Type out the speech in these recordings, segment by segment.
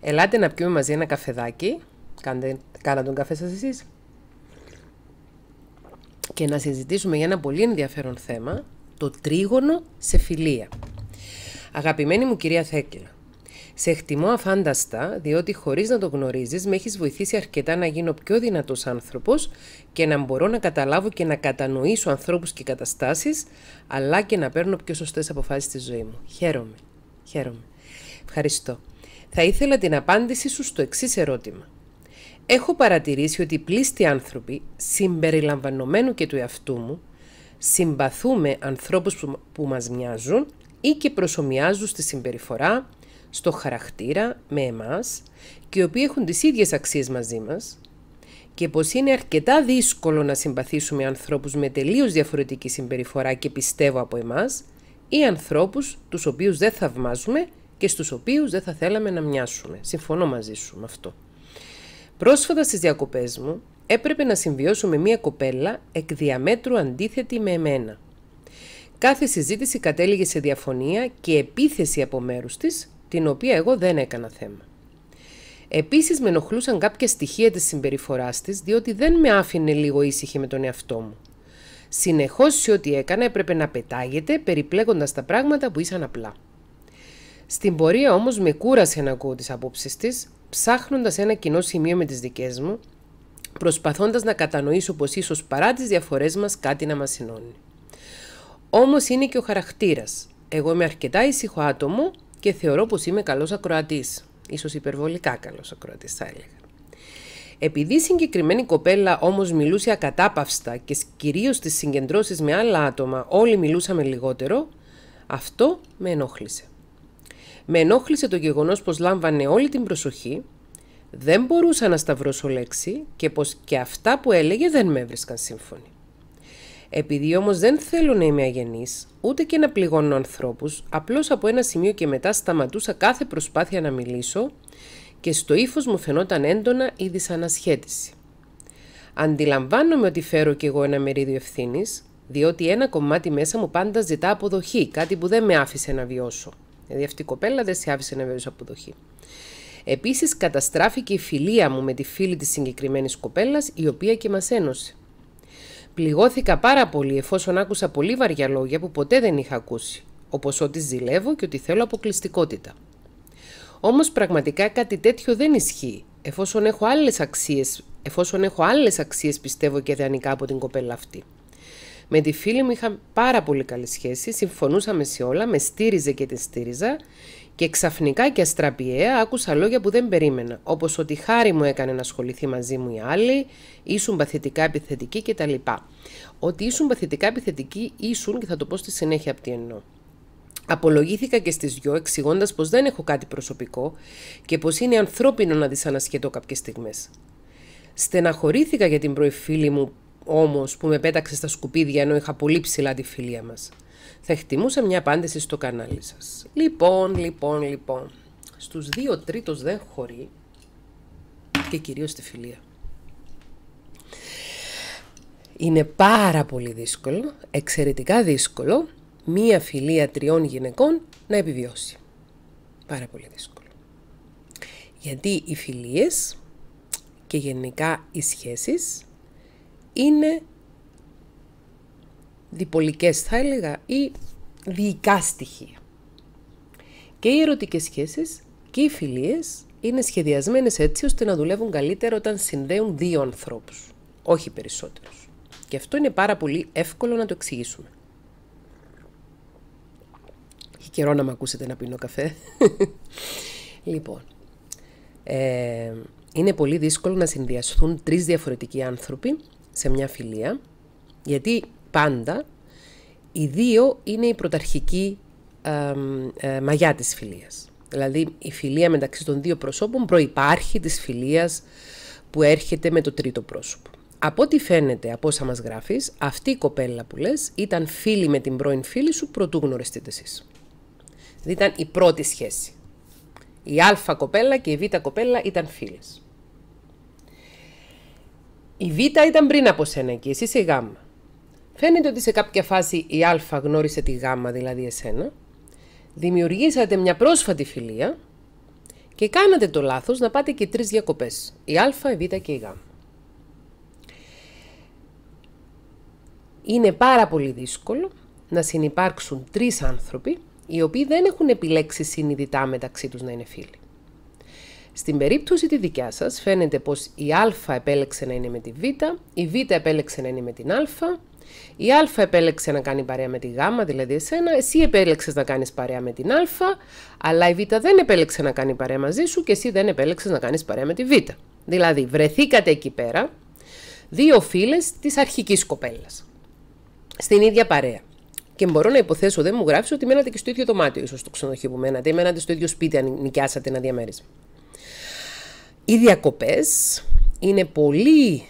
Ελάτε να πιούμε μαζί ένα καφεδάκι. Κάντε, κάνα τον καφέ σας εσείς. Και να συζητήσουμε για ένα πολύ ενδιαφέρον θέμα, το τρίγωνο σε φιλία. Αγαπημένη μου κυρία Θέκελα, σε εκτιμώ αφάνταστα, διότι χωρίς να το γνωρίζεις, με έχεις βοηθήσει αρκετά να γίνω πιο δυνατός άνθρωπος και να μπορώ να καταλάβω και να κατανοήσω ανθρώπους και καταστάσεις, αλλά και να παίρνω πιο σωστές αποφάσεις στη ζωή μου. Χαίρομαι. Χαίρομαι. Ευχαριστώ. Θα ήθελα την απάντησή σου στο εξής ερώτημα. Έχω παρατηρήσει ότι πλήστοι άνθρωποι, συμπεριλαμβανομένου και του εαυτού μου, συμπαθούμε ανθρώπους που μας μοιάζουν ή και προσωμιάζουν στη συμπεριφορά, στο χαρακτήρα με εμάς και οι οποίοι έχουν τις ίδιες αξίες μαζί μας και πως είναι αρκετά δύσκολο να συμπαθήσουμε ανθρώπους με τελείως διαφορετική συμπεριφορά και πιστεύω από εμάς ή ανθρώπους τους οποίους δεν θαυμάζουμε και στους οποίους δεν θα θέλαμε να μοιάσουμε. Συμφωνώ μαζί σου με αυτό. Πρόσφατα στις διακοπές μου έπρεπε να συμβιώσω με μία κοπέλα εκ διαμέτρου αντίθετη με εμένα. Κάθε συζήτηση κατέληγε σε διαφωνία και επίθεση από μέρους της, την οποία εγώ δεν έκανα θέμα. Επίσης με ενοχλούσαν κάποια στοιχεία της συμπεριφοράς της, διότι δεν με άφηνε λίγο ήσυχη με τον εαυτό μου. Συνεχώς σε ό,τι έκανα έπρεπε να πετάγεται, περιπλέγοντας τα πράγματα που ήσαν απλά. Στην πορεία όμως με κούρασε να ακούω τις απόψεις της, ψάχνοντας ένα κοινό σημείο με τις δικές μου, προσπαθώντας να κατανοήσω πως ίσως παρά τις διαφορές μας κάτι να μας συνώνει. Όμως είναι και ο χαρακτήρας. Εγώ είμαι αρκετά ήσυχο άτομο και θεωρώ πως είμαι καλός ακροατής. σω υπερβολικά καλός ακροατής, θα έλεγα. Επειδή η συγκεκριμένη κοπέλα όμως μιλούσε ακατάπαυστα και κυρίω στι συγκεντρώσεις με άλλα άτομα όλοι μιλούσαμε λιγότερο, αυτό με ενόχλησε. Με ενόχλησε το γεγονός πως λάμβανε όλη την προσοχή, δεν μπορούσα να σταυρώσω λέξη και πως και αυτά που έλεγε δεν με έβρισκαν σύμφωνοι. Επειδή όμως δεν θέλω να είμαι αγενής, ούτε και να πληγώνω ανθρώπους, απλώς από ένα σημείο και μετά σταματούσα κάθε προσπάθεια να μιλήσω και στο ύφος μου φαινόταν έντονα η δυσανασχέτηση. Αντιλαμβάνομαι ότι φέρω κι εγώ ένα μερίδιο ευθύνης, διότι ένα κομμάτι μέσα μου πάντα ζητά αποδοχή, κάτι που δεν με άφησε να βιώσω. Δηλαδή αυτή η κοπέλα δεν σε άφησε να αποδοχή. Επίσης καταστράφηκε η φιλία μου με τη φίλη της συγκεκριμένης κοπέλας η οποία και μας ένωσε. Πληγώθηκα πάρα πολύ εφόσον άκουσα πολύ βαριά λόγια που ποτέ δεν είχα ακούσει, όπως ότι ζηλεύω και ότι θέλω αποκλειστικότητα. Όμως πραγματικά κάτι τέτοιο δεν ισχύει, εφόσον έχω άλλες αξίες, εφόσον πιστεύω και ιδανικά από την κοπέλα αυτή. Με τη φίλη μου είχα πάρα πολύ καλή σχέση, συμφωνούσαμε σε όλα, με στήριζε και τη στήριζα και ξαφνικά και αστραπιαία άκουσα λόγια που δεν περίμενα, όπως ότι χάρη μου έκανε να ασχοληθεί μαζί μου οι άλλοι, ήσουν παθητικά επιθετική κτλ. Ότι ήσουν παθητικά επιθετική ήσουν και θα το πω στη συνέχεια από τι εννοώ. Απολογήθηκα και στις δυο εξηγώντας πως δεν έχω κάτι προσωπικό και πως είναι ανθρώπινο να δυσανασχετώ κάποιες στιγμές. Στεναχωρήθηκα για την πρώη μου όμως που με πέταξε στα σκουπίδια ενώ είχα πολύ ψηλά τη φιλία μας. Θα εκτιμούσα μια απάντηση στο κανάλι σας. Λοιπόν, λοιπόν, λοιπόν. Στους δύο τρίτος δεν χωρεί και κυρίως στη φιλία. Είναι πάρα πολύ δύσκολο, εξαιρετικά δύσκολο, μία φιλία τριών γυναικών να επιβιώσει. Πάρα πολύ δύσκολο. Γιατί οι φιλίες και γενικά οι σχέσεις είναι διπολικές θα έλεγα ή διοικά στοιχεία. Και οι ερωτικές σχέσεις και οι φιλίες είναι σχεδιασμένες έτσι ώστε να δουλεύουν καλύτερα όταν συνδέουν δύο ανθρώπους, όχι περισσότερους. Και αυτό είναι πάρα πολύ εύκολο να το εξηγήσουμε. Έχει καιρό να με ακούσετε να πίνω καφέ. λοιπόν, ε, είναι πολύ δύσκολο να συνδυαστούν τρεις διαφορετικοί άνθρωποι σε μια φιλία, γιατί πάντα οι δύο είναι η πρωταρχική ε, μαγιά της φιλίας. Δηλαδή η φιλία μεταξύ των δύο προσώπων προϋπάρχει της φιλίας που έρχεται με το τρίτο πρόσωπο. Από ό,τι φαίνεται, από όσα μας γράφεις, αυτή η κοπέλα που λες ήταν φίλη με την πρώην φίλη σου προτού γνωριστείτε εσείς. Δηλαδή ήταν η πρώτη σχέση. Η α κοπέλα και η β κοπέλα ήταν φίλες. Η Β ήταν πριν από σένα και εσύ είσαι η Γ. Φαίνεται ότι σε κάποια φάση η Α γνώρισε τη Γ, δηλαδή εσένα. Δημιουργήσατε μια πρόσφατη φιλία και κάνατε το λάθος να πάτε και τρεις διακοπές. Η Α, η Β και η Γ. Είναι πάρα πολύ δύσκολο να συνεπάρξουν τρεις άνθρωποι οι οποίοι δεν έχουν επιλέξει συνειδητά μεταξύ τους να είναι φίλοι. Στην περίπτωση τη δικιά σας, φαίνεται πως η α επέλεξε να είναι με τη β, η β επέλεξε να είναι με την α, η α επέλεξε να κάνει παρέα με τη γ, δηλαδή εσένα, εσύ επέλεξες να κάνεις παρέα με την α, αλλά η β δεν επέλεξε να κάνει παρέα μαζί σου και εσύ δεν επέλεξες να κάνεις παρέα με τη β. Δηλαδή βρεθήκατε εκεί πέρα δύο φίλες της αρχικής κοπέλας. στην ίδια παρέα. Και μπορώ να υποθέσω, δεν μου γράφεις ότι μένατε και στο ίδιο δωμάτιο, ίσως στο ξενοδοχείο που μένατε, ή μένατε στο ίδιο σπίτι, αν νοικιάσατε ένα διαμέρισμα. Οι διακοπές είναι πολύ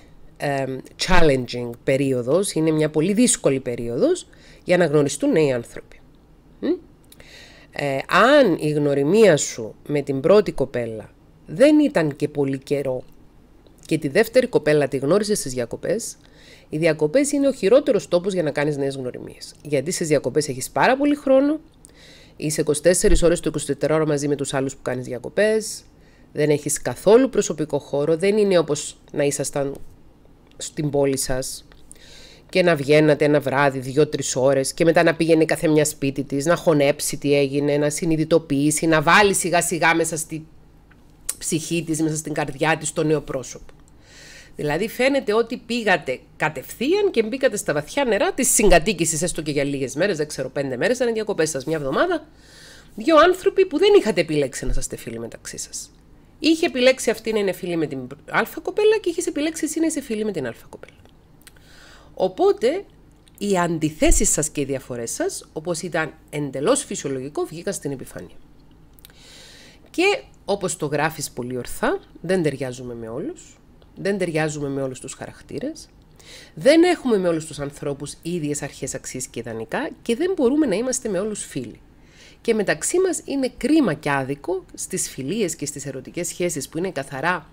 challenging περίοδος, είναι μια πολύ δύσκολη περίοδος για να γνωριστούν νέοι άνθρωποι. Ε, αν η γνωριμία σου με την πρώτη κοπέλα δεν ήταν και πολύ καιρό και τη δεύτερη κοπέλα τη γνώρισες στις διακοπές, οι διακοπές είναι ο χειρότερος τόπος για να κάνεις νέες γνωριμίες. Γιατί στις διακοπές έχεις πάρα πολύ χρόνο, είσαι 24 ώρες το 24 ώρα μαζί με τους άλλους που κάνεις διακοπές, δεν έχεις καθόλου προσωπικό χώρο, δεν είναι όπως να ήσασταν στην πόλη σας και να βγαίνατε ένα βράδυ, δύο-τρεις ώρες και μετά να πήγαινε κάθε μια σπίτι της, να χωνέψει τι έγινε, να συνειδητοποιήσει, να βάλει σιγά σιγά μέσα στη ψυχή της, μέσα στην καρδιά της το νέο πρόσωπο. Δηλαδή φαίνεται ότι πήγατε κατευθείαν και μπήκατε στα βαθιά νερά της συγκατοίκησης έστω και για λίγες μέρες, δεν ξέρω πέντε μέρες, αν διακοπές σας μια εβδομάδα, δύο άνθρωποι που δεν είχατε επιλέξει να είστε φίλοι μεταξύ σας. Είχε επιλέξει αυτή να είναι φίλη με την Α κοπέλα και είχες επιλέξει εσύ να είσαι φίλη με την Α κοπέλα. Οπότε οι αντιθέσεις σας και οι διαφορές σας, όπως ήταν εντελώς φυσιολογικό, βγήκαν στην επιφάνεια. Και όπως το γράφεις πολύ ορθά, δεν ταιριάζουμε με όλους, δεν ταιριάζουμε με όλους τους χαρακτήρες, δεν έχουμε με όλους τους ανθρώπους ίδιες αρχές αξίες και ιδανικά και δεν μπορούμε να είμαστε με όλους φίλοι. Και μεταξύ μας είναι κρίμα και άδικο στις φιλίες και στις ερωτικές σχέσεις που είναι καθαρά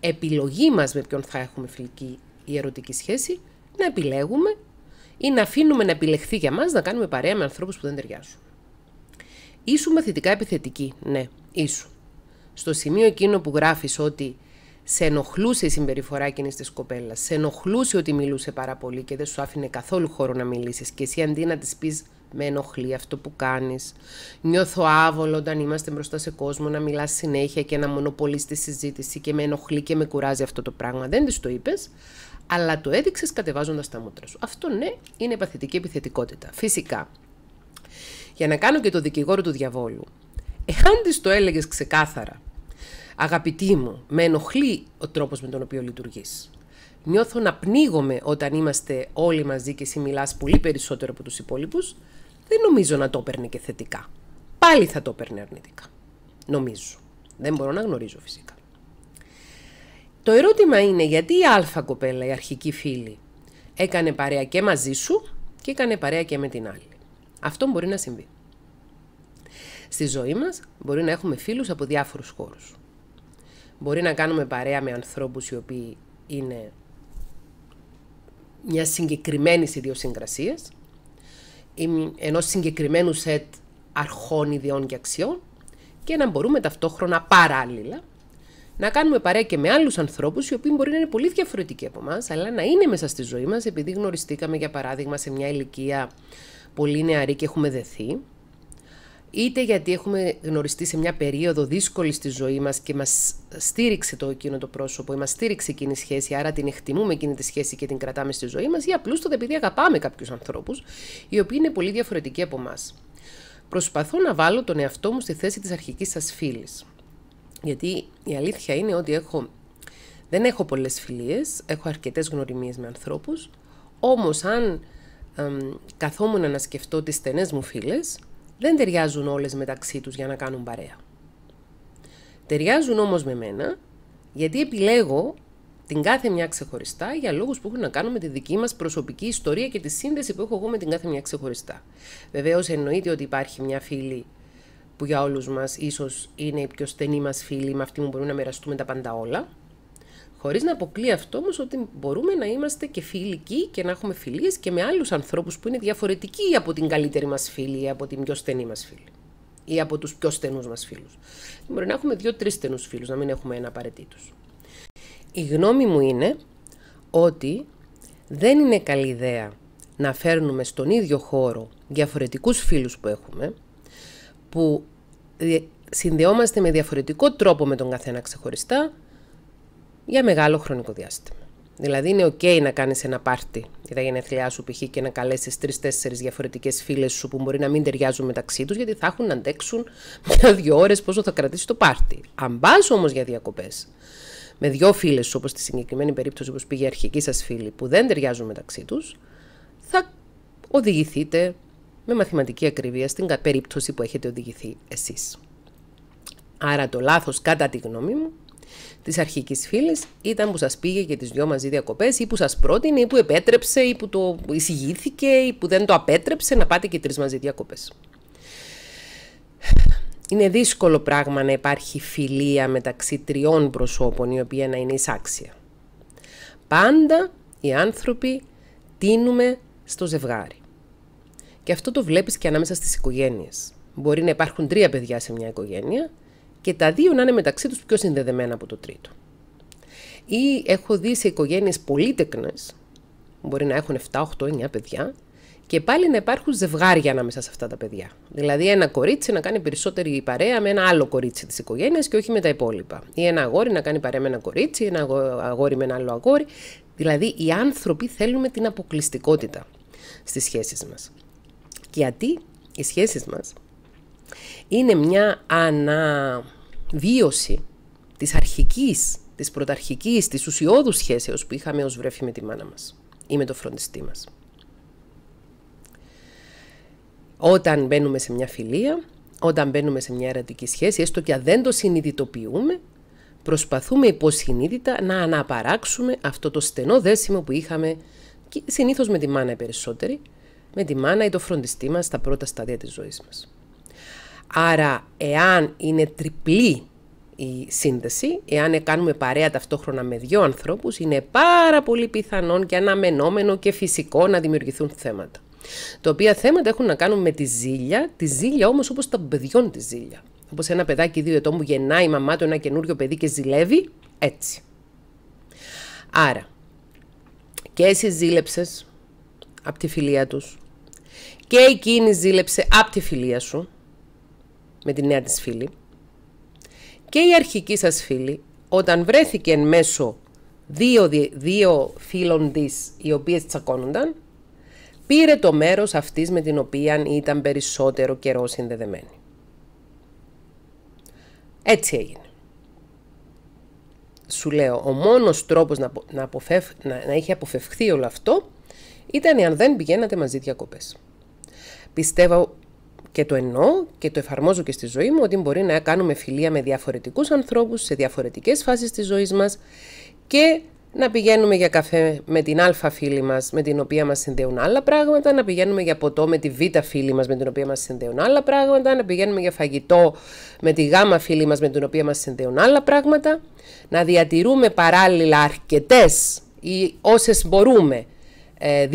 επιλογή μας με ποιον θα έχουμε φιλική ή ερωτική σχέση, να επιλέγουμε ή να αφήνουμε να επιλεχθεί για μας να κάνουμε παρέα με ανθρώπους που δεν ταιριάζουν. Ίσου μαθητικά επιθετική, ναι, ίσου. Στο σημείο εκείνο που γράφεις ότι σε ενοχλούσε η συμπεριφορά εκείνης της κοπέλας, σε ενοχλούσε ότι μιλούσε πάρα πολύ και δεν σου άφηνε καθόλου χώρο να μιλήσεις, και εσύ αντί να της πεις με ενοχλεί αυτό που κάνεις. Νιώθω άβολο όταν είμαστε μπροστά σε κόσμο να μιλάς συνέχεια και να μονοπολείς τη συζήτηση και με ενοχλεί και με κουράζει αυτό το πράγμα. Δεν της το είπες, αλλά το έδειξες κατεβάζοντας τα μούτρα σου. Αυτό ναι, είναι παθητική επιθετικότητα. Φυσικά, για να κάνω και το δικηγόρο του διαβόλου, εάν της το έλεγες ξεκάθαρα, αγαπητή μου, με ενοχλεί ο τρόπος με τον οποίο λειτουργείς. Νιώθω να πνίγομαι όταν είμαστε όλοι μαζί και εσύ πολύ περισσότερο από τους υπόλοιπους δεν νομίζω να το έπαιρνε και θετικά. Πάλι θα το έπαιρνε αρνητικά. Νομίζω. Δεν μπορώ να γνωρίζω φυσικά. Το ερώτημα είναι γιατί η αλφα κοπέλα, η αρχική φίλη, έκανε παρέα και μαζί σου και έκανε παρέα και με την άλλη. Αυτό μπορεί να συμβεί. Στη ζωή μας μπορεί να έχουμε φίλους από διάφορους χώρους. Μπορεί να κάνουμε παρέα με ανθρώπους οι οποίοι είναι μια συγκεκριμένη ιδιοσυγκρασία ενός συγκεκριμένου σετ αρχών, ιδεών και αξιών και να μπορούμε ταυτόχρονα παράλληλα να κάνουμε παρέα και με άλλους ανθρώπους, οι οποίοι μπορεί να είναι πολύ διαφορετικοί από εμάς, αλλά να είναι μέσα στη ζωή μας, επειδή γνωριστήκαμε, για παράδειγμα, σε μια ηλικία πολύ νεαρή και έχουμε δεθεί, είτε γιατί έχουμε γνωριστεί σε μια περίοδο δύσκολη στη ζωή μας και μας στήριξε το εκείνο το πρόσωπο ή μας στήριξε εκείνη η σχέση, άρα την εκτιμούμε εκείνη τη σχέση και την κρατάμε στη ζωή μας ή απλούστατα επειδή αγαπάμε κάποιους ανθρώπους οι οποίοι είναι πολύ διαφορετικοί από εμάς. Προσπαθώ να βάλω τον εαυτό μου στη θέση της αρχικής σας φίλης. Γιατί η αλήθεια είναι ότι έχω, δεν έχω πολλές φιλίες, έχω αρκετές γνωριμίες με ανθρώπους, όμως αν καθόμουν να σκεφτώ τις στενές μου φίλες, δεν ταιριάζουν όλες μεταξύ τους για να κάνουν παρέα. Ταιριάζουν όμως με μένα, γιατί επιλέγω την κάθε μια ξεχωριστά για λόγους που έχουν να κάνουν με τη δική μας προσωπική ιστορία και τη σύνδεση που έχω εγώ με την κάθε μια ξεχωριστά. Βεβαίως εννοείται ότι υπάρχει μια φίλη που για όλους μας ίσως είναι η πιο στενή μας φίλη με αυτή που μπορούμε να μοιραστούμε τα πάντα όλα, Χωρίς να αποκλεί αυτό όμως ότι μπορούμε να είμαστε και φιλικοί και να έχουμε φιλίες και με άλλους ανθρώπους που είναι διαφορετικοί από την καλύτερη μας φίλη ή από την πιο στενή μας φίλη. Ή από τους πιο στενούς μας φίλους. Μπορεί να έχουμε δύο-τρει στενούς φίλους, να μην έχουμε ένα απαραίτητος. Η γνώμη μου είναι ότι δεν είναι καλή ιδέα να φέρνουμε στον ίδιο χώρο διαφορετικούς φίλους που έχουμε, που ε, συνδεόμαστε με διαφορετικό τρόπο με τον καθένα ξεχωριστά, για μεγάλο χρονικό διάστημα. Δηλαδή, είναι OK να κάνεις ένα πάρτι για τα γενέθλιά σου, π.χ. και να καλέσεις τρει-τέσσερι διαφορετικές φίλες σου που μπορεί να μην ταιριάζουν μεταξύ τους, γιατί θα έχουν να αντεξουν για μια-δύο ώρες πόσο θα κρατήσει το πάρτι. Αν πας όμως για διακοπές με δύο φίλες σου, όπως στη συγκεκριμένη περίπτωση όπως πήγε η αρχική σας φίλη, που δεν ταιριάζουν μεταξύ τους, θα οδηγηθείτε με μαθηματική ακριβία στην περίπτωση που έχετε οδηγηθεί εσείς. Άρα το λάθος κατά τη γνώμη μου της αρχικής φίλης ήταν που σας πήγε και τις δυο μαζί διακοπές ή που σας πρότεινε ή που επέτρεψε ή που το εισηγήθηκε ή που δεν το απέτρεψε να πάτε και τρεις μαζί διακοπές. Είναι δύσκολο πράγμα να υπάρχει φιλία μεταξύ τριών προσώπων η οποία να είναι εισάξια. Πάντα οι άνθρωποι τίνουμε στο ζευγάρι. Και αυτό το βλέπεις και ανάμεσα στις οικογένειες. Μπορεί να υπάρχουν τρία παιδιά σε μια οικογένεια και τα δύο να είναι μεταξύ τους πιο συνδεδεμένα από το τρίτο. Ή έχω δει σε οικογένειες πολύτεκνες, μπορεί να έχουν 7, 8, 9 παιδιά, και πάλι να υπάρχουν ζευγάρια ανάμεσα σε αυτά τα παιδιά. Δηλαδή, ένα κορίτσι να κάνει περισσότερη παρέα με ένα άλλο κορίτσι της οικογένειας και όχι με τα υπόλοιπα. Ή ένα αγόρι να κάνει παρέα με ένα κορίτσι, ένα αγόρι με ένα άλλο αγόρι. Δηλαδή, οι άνθρωποι θέλουμε την αποκλειστικότητα στις σχέσεις μας. Γιατί οι σχέσεις μας είναι μια αναβίωση της αρχικής, της πρωταρχικής, της ουσιώδους σχέσεως που είχαμε ως βρέφη με τη μάνα μας ή με το φροντιστή μας. Όταν μπαίνουμε σε μια φιλία, όταν μπαίνουμε σε μια ερωτική σχέση, έστω και αν δεν το συνειδητοποιούμε, προσπαθούμε υποσυνείδητα να αναπαράξουμε αυτό το στενό δέσιμο που είχαμε συνήθως με τη μάνα οι περισσότεροι, με τη μάνα ή το φροντιστή μας στα πρώτα στάδια της ζωής μας. Άρα, εάν είναι τριπλή η σύνδεση, εάν κάνουμε παρέα ταυτόχρονα με δύο ανθρώπους, είναι πάρα πολύ πιθανόν και αναμενόμενο και φυσικό να δημιουργηθούν θέματα. Τα οποία θέματα έχουν να κάνουν με τη ζήλια, τη ζήλια όμως όπως τα παιδιών τη ζήλια. Όπως ένα παιδάκι δύο ετών που γεννάει η μαμά του ένα καινούριο παιδί και ζηλεύει, έτσι. Άρα, και εσύ ζήλεψες από τη φιλία τους και εκείνη ζήλεψε από τη φιλία σου με τη νέα της φίλη. Και η αρχική σας φίλη, όταν βρέθηκε εν μέσω δύο, δύο φίλων της, οι οποίες τσακώνονταν, πήρε το μέρος αυτής με την οποία ήταν περισσότερο καιρό συνδεδεμένη. Έτσι έγινε. Σου λέω, ο μόνος τρόπος να, να, να, έχει αποφευχθεί όλο αυτό ήταν αν δεν πηγαίνατε μαζί διακοπές. Πιστεύω και το εννοώ και το εφαρμόζω και στη ζωή μου ότι μπορεί να κάνουμε φιλία με διαφορετικούς ανθρώπους σε διαφορετικές φάσεις της ζωής μας και να πηγαίνουμε για καφέ με την α φίλη μας με την οποία μας συνδέουν άλλα πράγματα, να πηγαίνουμε για ποτό με τη β φίλη μας με την οποία μας συνδέουν άλλα πράγματα, να πηγαίνουμε για φαγητό με τη γ φίλη μας με την οποία μας συνδέουν άλλα πράγματα, να διατηρούμε παράλληλα αρκετές ή όσες μπορούμε ε,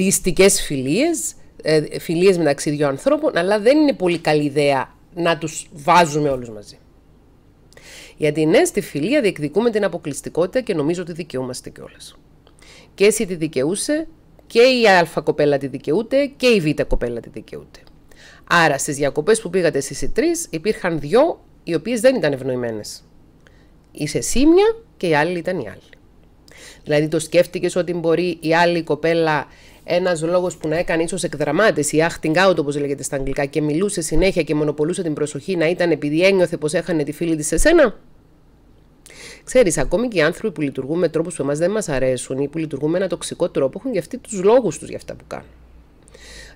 φιλίες ε, φιλίες μεταξύ δύο ανθρώπων, αλλά δεν είναι πολύ καλή ιδέα να τους βάζουμε όλους μαζί. Γιατί ναι, στη φιλία διεκδικούμε την αποκλειστικότητα και νομίζω ότι δικαιούμαστε κιόλας. Και εσύ τη δικαιούσε, και η Α κοπέλα τη δικαιούται, και η Β κοπέλα τη δικαιούται. Άρα στις διακοπές που πήγατε εσείς οι τρεις υπήρχαν δυο οι οποίες δεν ήταν ευνοημένες. Είσαι εσύ μια και η άλλη ήταν η άλλη. Δηλαδή το σκέφτηκες ότι μπορεί η άλλη κοπέλα ένας λόγος που να έκανε ίσως εκδραμάτιση ή acting out, όπως λέγεται στα αγγλικά, και μιλούσε συνέχεια και μονοπολούσε την προσοχή να ήταν επειδή ένιωθε πως έχανε τη φίλη της σε σένα. Ξέρεις, ακόμη και οι άνθρωποι που λειτουργούν με τρόπους που εμάς δεν μας αρέσουν ή που λειτουργούν με ένα τοξικό τρόπο έχουν και αυτοί τους λόγους τους για αυτά που κάνουν.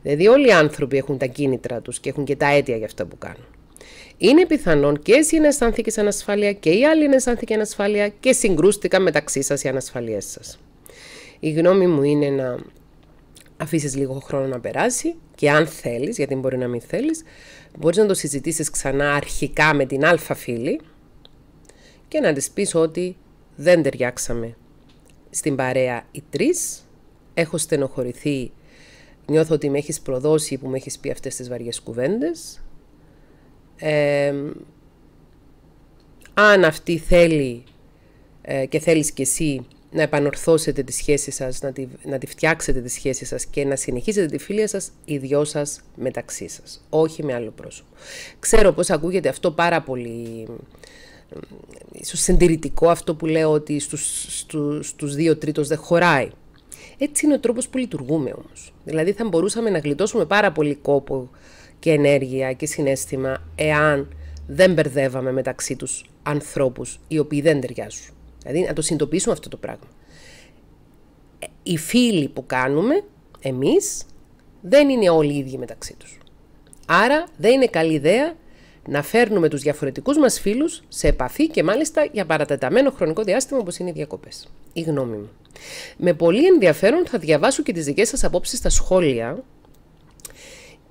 Δηλαδή, όλοι οι άνθρωποι έχουν τα κίνητρα τους και έχουν και τα αίτια για αυτά που κάνουν. Είναι πιθανόν και εσύ να αισθάνθηκες ανασφάλεια και οι άλλοι να αισθάνθηκε ανασφάλεια και συγκρούστηκαν μεταξύ σας οι ανασφαλίες σας. Η γνώμη μου είναι να αφήσεις λίγο χρόνο να περάσει και αν θέλεις, γιατί μπορεί να μην θέλεις, μπορείς να το συζητήσεις ξανά αρχικά με την αλφα φίλη και να της πεις ότι δεν ταιριάξαμε στην παρέα οι τρεις. Έχω στενοχωρηθεί. Νιώθω ότι με έχεις προδώσει που με έχεις πει αυτές τις βαριές κουβέντες. αν αυτή θέλει ε, και θέλεις κι εσύ να επανορθώσετε τη σχέση σας, να τη, να τη φτιάξετε τη σχέση σας και να συνεχίσετε τη φίλια σας, οι δυο σας μεταξύ σας, όχι με άλλο πρόσωπο. Ξέρω πως ακούγεται αυτό πάρα πολύ ίσως συντηρητικό αυτό που λέω ότι στους, στους, στους δύο τρίτος δεν χωράει. Έτσι είναι ο τρόπος που λειτουργούμε όμως. Δηλαδή θα μπορούσαμε να γλιτώσουμε πάρα πολύ κόπο και ενέργεια και συνέστημα εάν δεν μπερδεύαμε μεταξύ τους ανθρώπους οι οποίοι δεν ταιριάζουν. Δηλαδή να το συνειδητοποιήσουμε αυτό το πράγμα. Ε, οι φίλοι που κάνουμε, εμείς, δεν είναι όλοι οι ίδιοι μεταξύ τους. Άρα δεν είναι καλή ιδέα να φέρνουμε τους διαφορετικούς μας φίλους σε επαφή και μάλιστα για παρατεταμένο χρονικό διάστημα όπως είναι οι διακοπές. Η γνώμη μου. Με πολύ ενδιαφέρον θα διαβάσω και τις δικές σας απόψεις στα σχόλια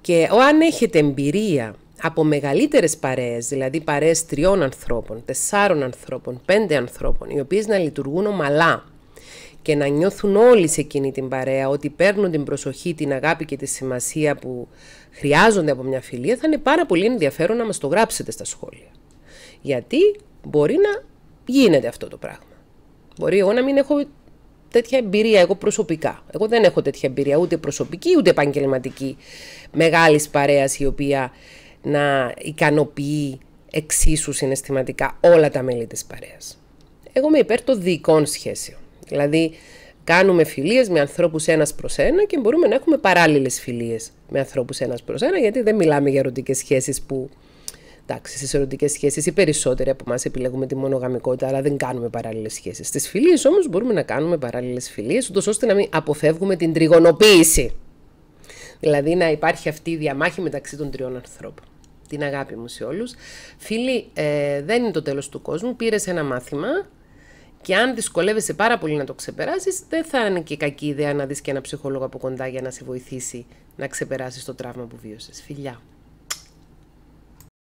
και αν έχετε εμπειρία από μεγαλύτερες παρέες, δηλαδή παρέες τριών ανθρώπων, τεσσάρων ανθρώπων, πέντε ανθρώπων, οι οποίες να λειτουργούν ομαλά και να νιώθουν όλοι σε εκείνη την παρέα ότι παίρνουν την προσοχή, την αγάπη και τη σημασία που χρειάζονται από μια φιλία, θα είναι πάρα πολύ ενδιαφέρον να μας το γράψετε στα σχόλια. Γιατί μπορεί να γίνεται αυτό το πράγμα. Μπορεί εγώ να μην έχω τέτοια εμπειρία εγώ προσωπικά. Εγώ δεν έχω τέτοια εμπειρία ούτε προσωπική ούτε επαγγελματική μεγάλης παρέας η οποία να ικανοποιεί εξίσου συναισθηματικά όλα τα μέλη της παρέας. Εγώ είμαι υπέρ των διοικών σχέσεων. Δηλαδή, κάνουμε φιλίες με ανθρώπους ένας προς ένα και μπορούμε να έχουμε παράλληλες φιλίες με ανθρώπους ένας προς ένα, γιατί δεν μιλάμε για ερωτικές σχέσεις που... Εντάξει, στις ερωτικές σχέσεις οι περισσότεροι από εμάς επιλέγουμε τη μονογαμικότητα, αλλά δεν κάνουμε παράλληλες σχέσεις. Στις φιλίες όμως μπορούμε να κάνουμε παράλληλες φιλίες, ούτως ώστε να μην αποφεύγουμε την τριγωνοποίηση. Δηλαδή να υπάρχει αυτή η διαμάχη μεταξύ των τριών ανθρώπων την αγάπη μου σε όλους. Φίλοι, ε, δεν είναι το τέλος του κόσμου, πήρες ένα μάθημα και αν δυσκολεύεσαι πάρα πολύ να το ξεπεράσεις, δεν θα είναι και κακή ιδέα να δεις και ένα ψυχολόγο από κοντά για να σε βοηθήσει να ξεπεράσεις το τραύμα που βίωσες. Φιλιά!